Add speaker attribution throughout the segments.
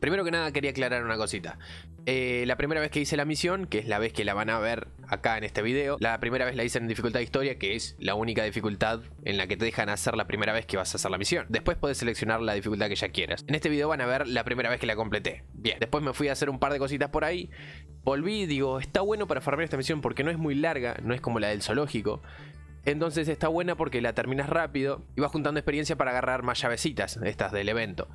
Speaker 1: Primero que nada quería aclarar una cosita. Eh, la primera vez que hice la misión, que es la vez que la van a ver acá en este video, la primera vez la hice en dificultad historia, que es la única dificultad en la que te dejan hacer la primera vez que vas a hacer la misión. Después puedes seleccionar la dificultad que ya quieras. En este video van a ver la primera vez que la completé. Bien, después me fui a hacer un par de cositas por ahí. Volví digo, está bueno para formar esta misión porque no es muy larga, no es como la del zoológico. Entonces está buena porque la terminas rápido y vas juntando experiencia para agarrar más llavecitas, estas del evento.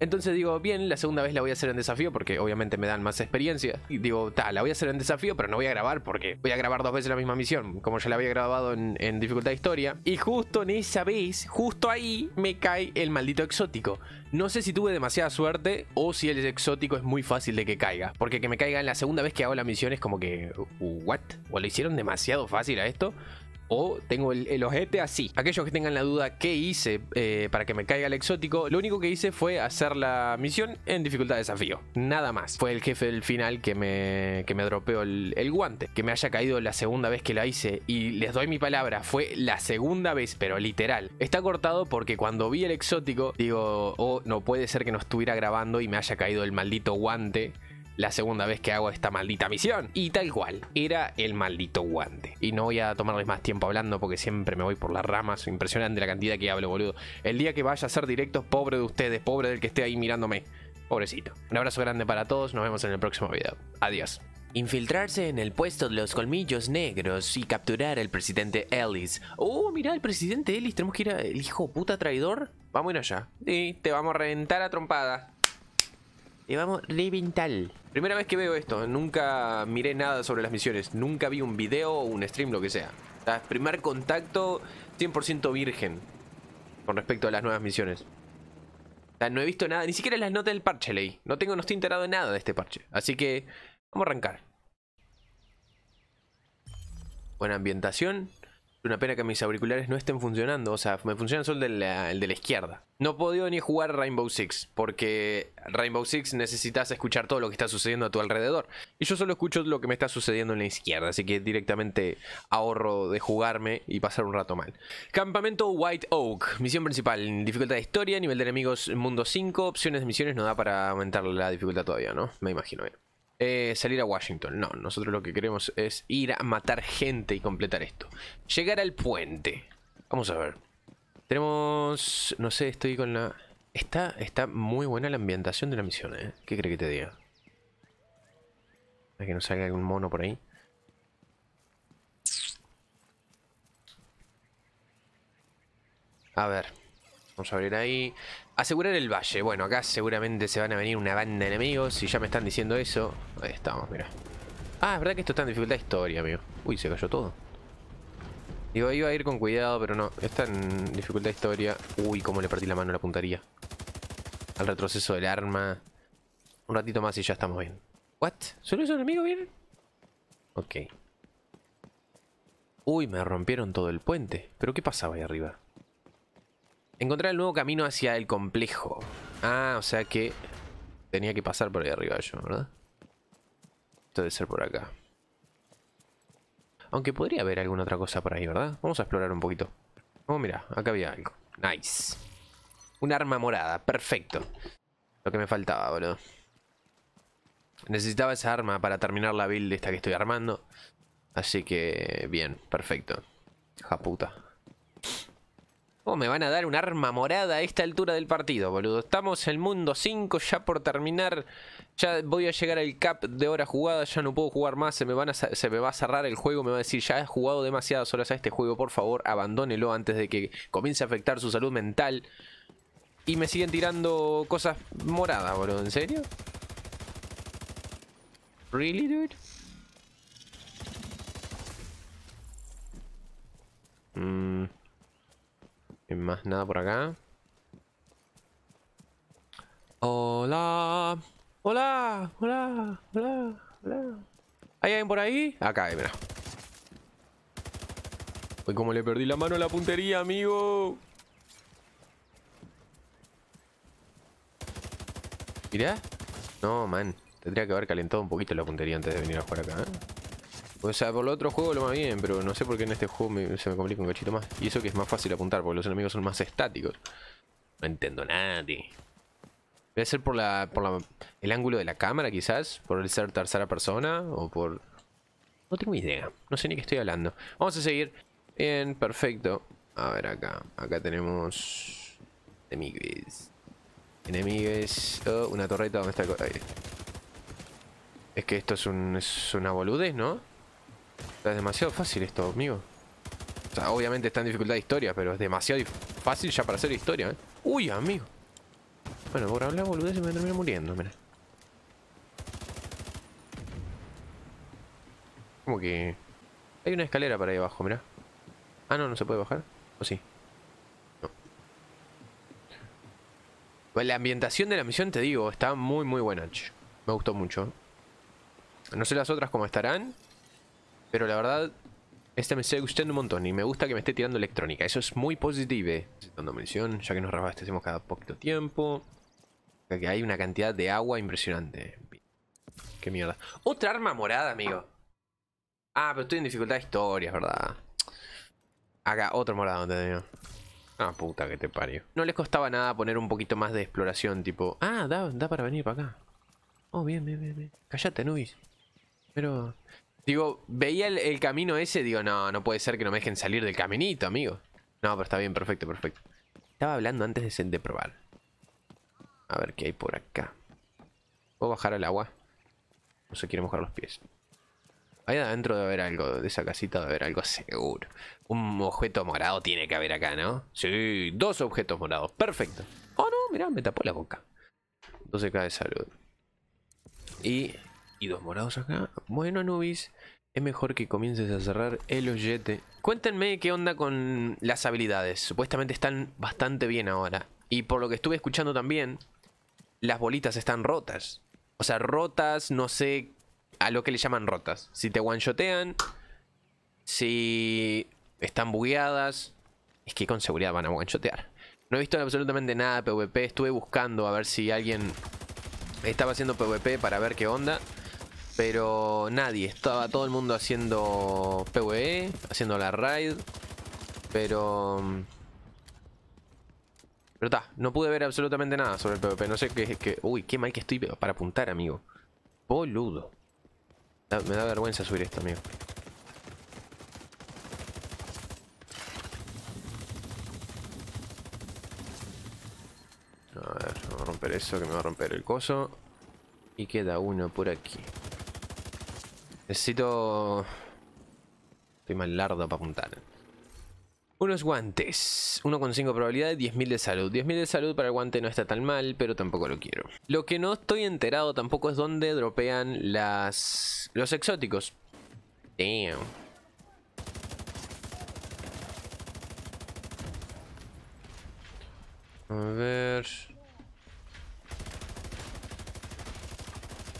Speaker 1: Entonces digo, bien, la segunda vez la voy a hacer en desafío porque obviamente me dan más experiencia. Y digo, tal, la voy a hacer en desafío, pero no voy a grabar porque voy a grabar dos veces la misma misión, como ya la había grabado en, dificultad de historia. Y justo en esa vez, justo ahí, me cae el maldito exótico. No sé si tuve demasiada suerte o si el exótico es muy fácil de que caiga. Porque que me caiga en la segunda vez que hago la misión es como que, uh, ¿what? ¿O lo hicieron demasiado fácil a esto? o tengo el, el, ojete así. Aquellos que tengan la duda qué hice eh, para que me caiga el exótico, lo único que hice fue hacer la misión en dificultad de desafío. Nada más. Fue el jefe del final que me, que me dropeó el, guante. Que me haya caído la segunda vez que la hice. Y les doy mi palabra, fue la segunda vez, pero literal. Está cortado porque cuando vi el exótico, digo, O oh, no puede ser que no estuviera grabando y me haya caído el maldito guante la segunda vez que hago esta maldita misión. Y tal cual, era el maldito guante. Y no voy a tomarles más tiempo hablando porque siempre me voy por las ramas. Impresionante la cantidad que hablo, boludo. El día que vaya a ser directos, pobre de ustedes, pobre del que esté ahí mirándome. Pobrecito. Un abrazo grande para todos, nos vemos en el próximo video. Adiós. Infiltrarse en el puesto de los colmillos negros y capturar al presidente Ellis. Oh, mira el presidente Ellis, tenemos que ir al hijo puta traidor. Vamos a ir allá. Y te vamos a reventar a trompada. Te vamos a reventar. Primera vez que veo esto, nunca miré nada sobre las misiones, nunca vi un video o un stream, lo que sea. O sea primer contacto 100% virgen con respecto a las nuevas misiones. O sea, no he visto nada, ni siquiera las notas del parche leí. No tengo, no estoy enterado de nada de este parche. Así que vamos a arrancar. Buena ambientación. Una pena que mis auriculares no estén funcionando. O sea, me funciona solo el de la, izquierda. No he podido ni jugar Rainbow Six. Porque Rainbow Six necesitas escuchar todo lo que está sucediendo a tu alrededor. Y yo solo escucho lo que me está sucediendo en la izquierda. Así que directamente ahorro de jugarme y pasar un rato mal. Campamento White Oak. Misión principal. Dificultad de historia. Nivel de enemigos mundo 5. Opciones de misiones no da para aumentar la dificultad todavía, ¿no? Me imagino bien. Eh, salir a Washington. No, nosotros lo que queremos es ir a matar gente y completar esto. Llegar al puente. Vamos a ver. Tenemos... No sé, estoy con la... Está, está muy buena la ambientación de la misión, ¿eh? ¿Qué cree que te diga? que no salga algún mono por ahí. A ver. Vamos a abrir ahí. Asegurar el valle. Bueno, acá seguramente se van a venir una banda de enemigos. Si ya me están diciendo eso. Ahí estamos, mira. Ah, es verdad que esto está en dificultad de historia, amigo. Uy, se cayó todo. Digo, iba a ir con cuidado, pero no. Está en dificultad de historia. Uy, cómo le partí la mano a la puntería. Al retroceso del arma. Un ratito más y ya estamos bien. ¿What? ¿Solo un enemigo bien? Ok. Uy, me rompieron todo el puente. ¿Pero qué pasaba ahí arriba? Encontrar el nuevo camino hacia el complejo. Ah, o sea que tenía que pasar por ahí arriba yo, ¿verdad? Esto debe ser por acá. Aunque podría haber alguna otra cosa por ahí, ¿verdad? Vamos a explorar un poquito. Oh, mira, acá había algo. Nice. Un arma morada, perfecto. Lo que me faltaba, boludo. Necesitaba esa arma para terminar la build esta que estoy armando. Así que, bien, perfecto. Ja puta me van a dar un arma morada a esta altura del partido, boludo? Estamos en el mundo 5, ya por terminar. Ya voy a llegar al cap de horas jugada, ya no puedo jugar más. Se me, van se me va a cerrar el juego, me va a decir, ya he jugado demasiadas horas a este juego, por favor, abandónelo antes de que comience a afectar su salud mental. Y me siguen tirando cosas moradas, boludo. ¿En serio? ¿Really, dude? nada por acá. Hola. Hola. Hola. Hola. Hola. ¿Hay alguien por ahí? Acá, mira. Uy, como le perdí la mano a la puntería, amigo. Mirá. No, man. Tendría que haber calentado un poquito la puntería antes de venir a jugar acá, ¿eh? O sea, por el otro juego lo más bien, pero no sé por qué en este juego se me complica un cachito más. Y eso que es más fácil apuntar, porque los enemigos son más estáticos. No entiendo nada, Debe ser por la, por el ángulo de la cámara, quizás. Por el ser tercera persona. O por... No tengo idea. No sé ni qué estoy hablando. Vamos a seguir. Bien, perfecto. A ver acá. Acá tenemos... Enemigos. Enemigos. Oh, una torreta. ¿Dónde está? Es que esto es, es una boludez, ¿no? Es demasiado fácil esto, amigo. O sea, obviamente está en dificultad de historia, pero es demasiado fácil ya para hacer historia, ¿eh? Uy, amigo. Bueno, por hablar boludez me terminé muriendo, mira. Como que... Hay una escalera para ahí abajo, mira. Ah, no, no se puede bajar. ¿O sí? No. La ambientación de la misión, te digo, está muy, muy buena. Me gustó mucho. No sé las otras cómo estarán. Pero la verdad, este me está gustando un montón y me gusta que me esté tirando electrónica. Eso es muy positivo. Dando mención, ya que nos reabastecemos cada poquito tiempo. que hay una cantidad de agua impresionante. Qué mierda. Otra arma morada, amigo. Ah, pero estoy en dificultad de es ¿verdad? Acá, otro morado, tengo. Ah, puta que te parió. No les costaba nada poner un poquito más de exploración, tipo... Ah, da, para venir para acá. Oh, bien, bien, bien, bien. Callate, Nubis. Pero... Digo, veía el, camino ese, digo, no, no puede ser que no me dejen salir del caminito, amigo. No, pero está bien, perfecto, perfecto. Estaba hablando antes de, probar. A ver qué hay por acá. ¿Puedo bajar al agua? No se quiere mojar los pies. Ahí adentro debe haber algo, de esa casita debe haber algo seguro. Un objeto morado tiene que haber acá, ¿no? Sí, dos objetos morados, perfecto. Oh no, mirá, me tapó la boca. entonces k de salud. Y y dos morados acá. Bueno, Anubis, es mejor que comiences a cerrar el oyete. Cuéntenme qué onda con las habilidades. Supuestamente están bastante bien ahora. Y por lo que estuve escuchando también, las bolitas están rotas. O sea, rotas, no sé a lo que le llaman rotas. Si te one-shotean, si están bugueadas. Es que con seguridad van a one-shotear. No he visto absolutamente nada de PvP. Estuve buscando a ver si alguien estaba haciendo PvP para ver qué onda. Pero nadie, estaba todo el mundo haciendo PvE, haciendo la raid. Pero... Mm, pero está, no pude ver absolutamente nada sobre el PvP. No sé qué... que... uy, qué mal que estoy para apuntar, amigo. Boludo. me da vergüenza subir esto, amigo. A ver, vamos a romper eso que me va a romper el coso. Y queda uno por aquí. Necesito... Estoy mal lardo para apuntar. Unos guantes. 1,5 probabilidad y 10.000 de salud. 10.000 de salud para el guante no está tan mal, pero tampoco lo quiero. Lo que no estoy enterado tampoco es dónde dropean las... los exóticos. Damn. A ver...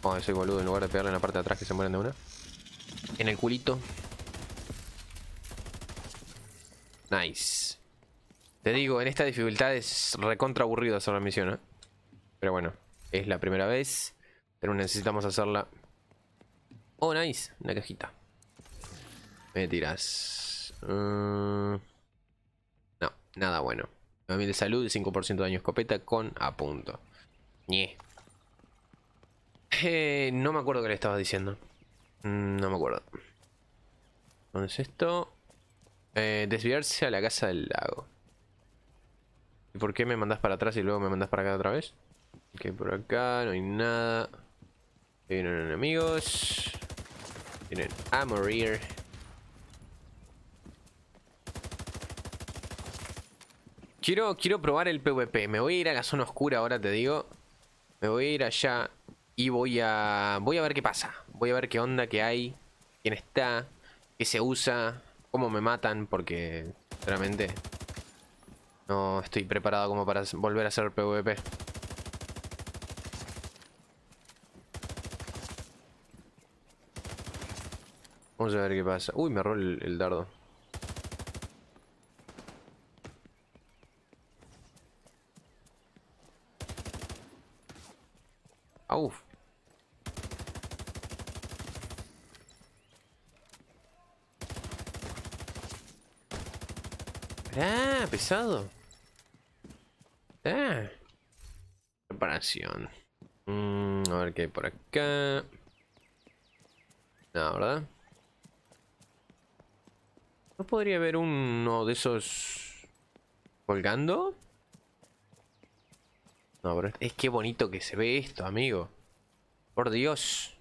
Speaker 1: Oh, boludo en lugar de pegarle en la parte de atrás que se mueren de una. En el culito. Nice. Te digo, en esta dificultad es recontra aburrido hacer la misión, ¿eh? Pero bueno, es la primera vez. Pero necesitamos hacerla. Oh, nice. Una cajita. Me tiras. Mm. No, nada bueno. 9000 de salud y 5% de daño escopeta con apunto. punto. Eh, no me acuerdo qué le estabas diciendo. Mm, no me acuerdo. ¿Dónde es esto? Eh, desviarse a la casa del lago. ¿Y por qué me mandas para atrás y luego me mandas para acá otra vez? Que por acá no hay nada. Vienen enemigos. Vienen a morir. Quiero, quiero probar el PvP. Me voy a ir a la zona oscura ahora, te digo. Me voy a ir allá y voy a, voy a ver qué pasa. Voy a ver qué onda que hay, quién está, qué se usa, cómo me matan, porque sinceramente no estoy preparado como para volver a hacer PvP. Vamos a ver qué pasa. Uy, me roll el, dardo. Ah, uf. Ah, pesado. Ah. Preparación. Mm, a ver qué hay por acá. No, ¿verdad? ¿No podría haber uno de esos colgando? No, pero es que bonito que se ve esto, amigo. Por Dios.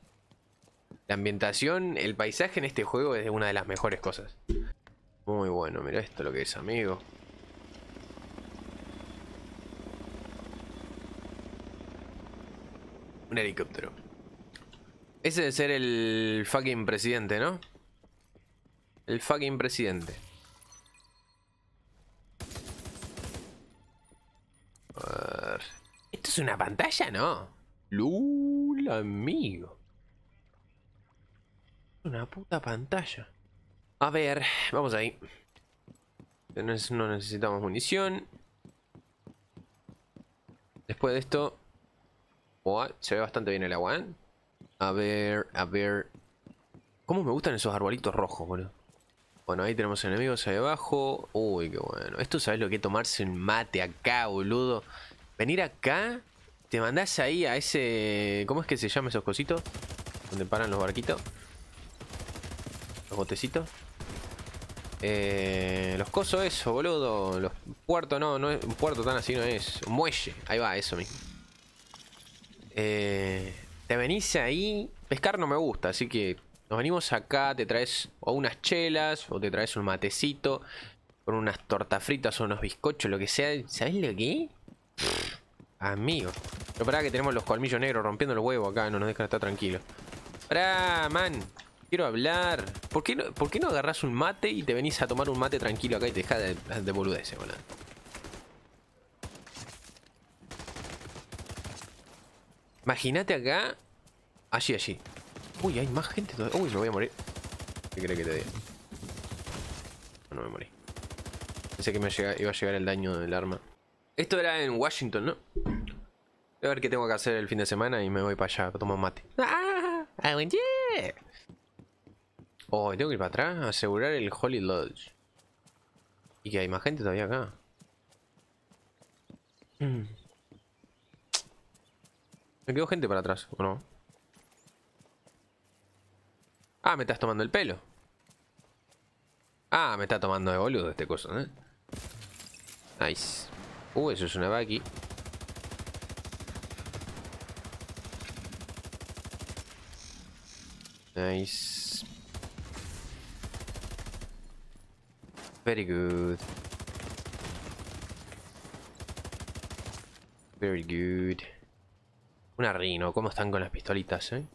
Speaker 1: La ambientación, el paisaje en este juego es una de las mejores cosas. Muy bueno, mira esto lo que es, amigo. Un helicóptero. Ese debe ser el fucking presidente, ¿no? El fucking presidente. ¿Esto es una pantalla? No. Lula, amigo. Una puta pantalla. A ver, vamos ahí. No necesitamos munición. Después de esto... se ve bastante bien el agua, ¿eh? A ver, a ver... ¿Cómo me gustan esos arbolitos rojos, boludo? Bueno, ahí tenemos enemigos ahí abajo. Uy, qué bueno. Esto sabes lo que es tomarse un mate acá, boludo. Venir acá, te mandás ahí a ese... ¿Cómo es que se llama esos cositos? Donde paran los barquitos. Los botecitos. Eh, los cosos eso, boludo. Los puertos no, no es un puerto tan así no es. Un muelle. Ahí va, eso mismo. Eh, te venís ahí. Pescar no me gusta, así que nos venimos acá, te traes o unas chelas o te traes un matecito con unas tortas fritas o unos bizcochos, lo que sea. ¿Sabés lo que? amigo. Pero pará que tenemos los colmillos negros rompiendo el huevo acá, no nos dejan estar tranquilos. ¡Pará, man! quiero hablar. ¿Por qué, no, ¿Por agarrás un mate y te venís a tomar un mate tranquilo acá y te dejas de, de boludeces, boludo? Imagínate acá. Allí, allí. Uy, hay más gente todavía. Uy, me voy a morir. ¿Qué crees que te diga? No, me morí. Pensé que me iba a llegar el daño del arma. Esto era en Washington, ¿no? Voy a ver qué tengo que hacer el fin de semana y me voy para allá a tomar mate. ¡Ah, buen día! Oh, tengo que ir para atrás a asegurar el Holy Lodge. Y que hay más gente todavía acá. Mm. ¿Me quedó gente para atrás o no? Ah, me estás tomando el pelo. Ah, me está tomando de boludo este cosa ¿eh? Nice. Uh, eso es una aquí Nice. Very good. Very good. Una Rino, ¿cómo están con las pistolitas, eh?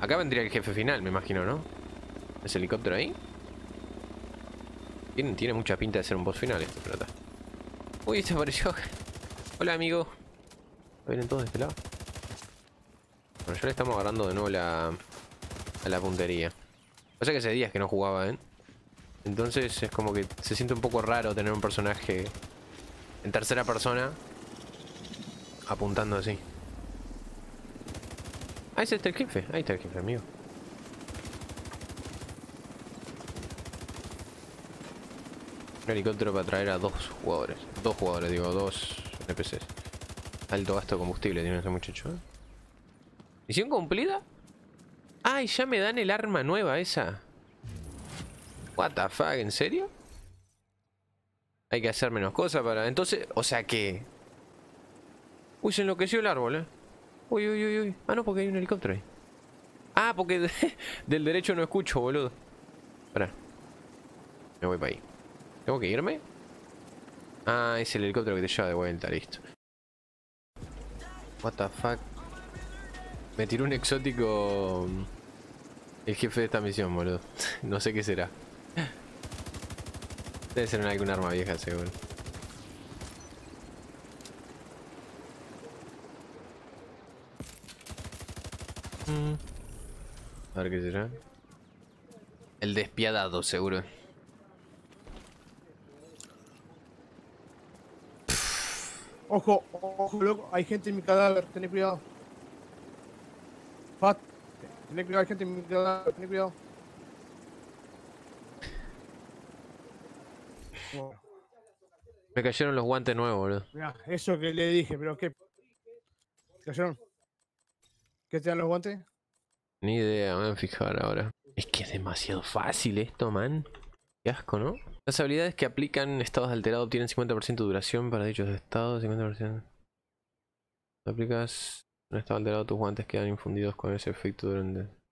Speaker 1: Acá vendría el jefe final, me imagino, ¿no? ¿Ese helicóptero ahí? Tiene, mucha pinta de ser un boss final esta pelota. Uy, se apareció. Hola, amigo. Vienen todos de este lado. Bueno, ya le estamos agarrando de nuevo la, a la puntería. O sea que hace días que no jugaba, ¿eh? Entonces es como que se siente un poco raro tener un personaje en tercera persona apuntando así. Ahí está el jefe, ahí está el jefe, amigo. Un helicóptero para traer a dos jugadores. Dos jugadores, digo, dos NPCs. Alto gasto de combustible tiene ese muchacho. ¿eh? ¿Misión cumplida? ¡Ay, ya me dan el arma nueva esa! What the fuck, ¿en serio? Hay que hacer menos cosas para... Entonces, o sea que... Uy, se enloqueció el árbol, eh. Uy, uy, uy, uy. Ah, no, porque hay un helicóptero ahí. Ah, porque del derecho no escucho, boludo. Pará. Me voy para ahí. ¿Tengo que irme? Ah, es el helicóptero que te lleva de vuelta, listo. What the fuck. Me tiró un exótico... Mm, el jefe de esta misión, boludo. no sé qué será. Debe ser en algún arma vieja, seguro. Mm. A ver qué será. El despiadado, seguro. Ojo, ojo, loco. Hay gente en mi cadáver. tenéis cuidado. Fat. tenéis cuidado, hay gente en mi cadáver. tenéis cuidado. Me cayeron los guantes nuevos, boludo. eso que le dije, pero ¿qué? cayeron? ¿Qué te dan los guantes? Ni idea, me voy a fijar ahora. Es que es demasiado fácil esto, man. Qué asco, ¿no? Las habilidades que aplican estados alterados obtienen 50% de duración para dichos estados, 50%. Aplicas un estado alterado, tus guantes quedan infundidos con ese efecto durante